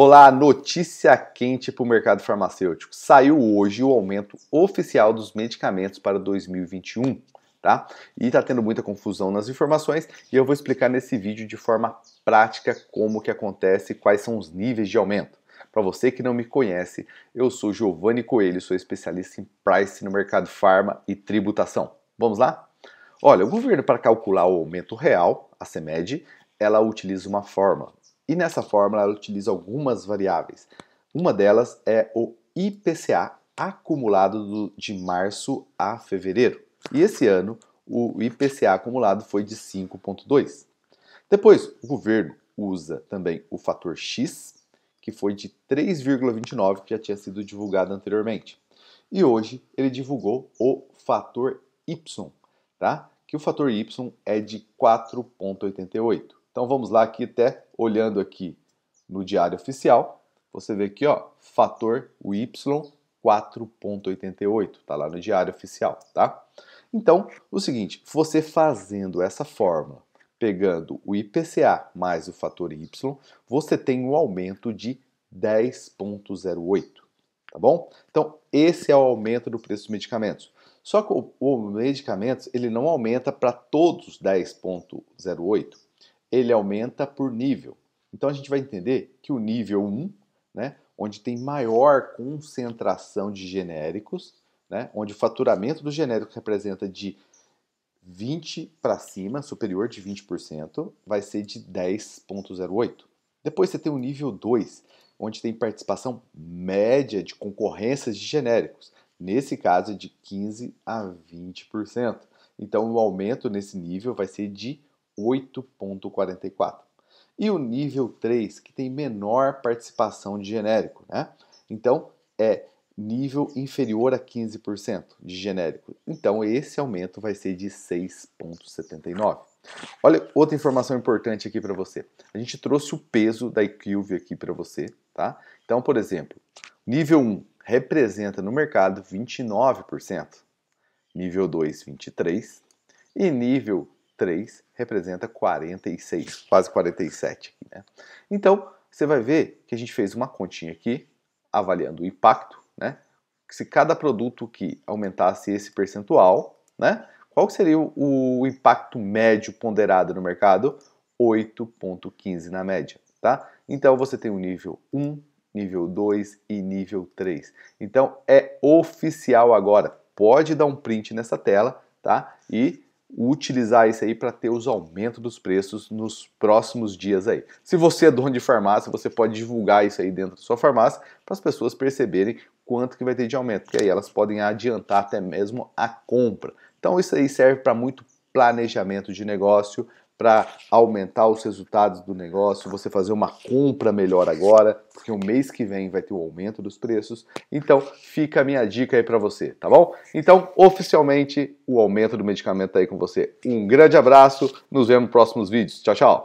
Olá, notícia quente para o mercado farmacêutico. Saiu hoje o aumento oficial dos medicamentos para 2021, tá? E tá tendo muita confusão nas informações e eu vou explicar nesse vídeo de forma prática como que acontece e quais são os níveis de aumento. Para você que não me conhece, eu sou Giovanni Coelho, sou especialista em price no mercado farma e tributação. Vamos lá? Olha, o governo para calcular o aumento real, a CEMED, ela utiliza uma fórmula, e nessa fórmula ela utiliza algumas variáveis. Uma delas é o IPCA acumulado do, de março a fevereiro. E esse ano o IPCA acumulado foi de 5,2. Depois, o governo usa também o fator X, que foi de 3,29, que já tinha sido divulgado anteriormente. E hoje ele divulgou o fator Y, tá? que o fator Y é de 4,88. Então vamos lá aqui até olhando aqui no diário oficial, você vê aqui, ó, fator o Y 4.88, tá lá no diário oficial, tá? Então, o seguinte, você fazendo essa fórmula, pegando o IPCA mais o fator Y, você tem um aumento de 10.08, tá bom? Então, esse é o aumento do preço dos medicamentos. Só que o, o medicamento, ele não aumenta para todos 10.08, ele aumenta por nível. Então a gente vai entender que o nível 1, né, onde tem maior concentração de genéricos, né, onde o faturamento do genérico representa de 20 para cima, superior de 20%, vai ser de 10,08. Depois você tem o nível 2, onde tem participação média de concorrências de genéricos, nesse caso é de 15 a 20%. Então o aumento nesse nível vai ser de 8,44. E o nível 3, que tem menor participação de genérico, né? Então, é nível inferior a 15% de genérico. Então, esse aumento vai ser de 6,79. Olha, outra informação importante aqui para você. A gente trouxe o peso da IQV aqui para você, tá? Então, por exemplo, nível 1 representa no mercado 29%, nível 2, 23%, e nível 3 representa 46, quase 47. Né? Então, você vai ver que a gente fez uma continha aqui, avaliando o impacto, né? Se cada produto que aumentasse esse percentual, né? Qual seria o, o impacto médio ponderado no mercado? 8,15 na média, tá? Então você tem o nível 1, nível 2 e nível 3. Então é oficial agora. Pode dar um print nessa tela, tá? E utilizar isso aí para ter os aumentos dos preços nos próximos dias aí. Se você é dono de farmácia, você pode divulgar isso aí dentro da sua farmácia para as pessoas perceberem quanto que vai ter de aumento, porque aí elas podem adiantar até mesmo a compra. Então isso aí serve para muito planejamento de negócio, para aumentar os resultados do negócio, você fazer uma compra melhor agora, porque o mês que vem vai ter o um aumento dos preços. Então, fica a minha dica aí para você, tá bom? Então, oficialmente, o aumento do medicamento tá aí com você. Um grande abraço, nos vemos nos próximos vídeos. Tchau, tchau.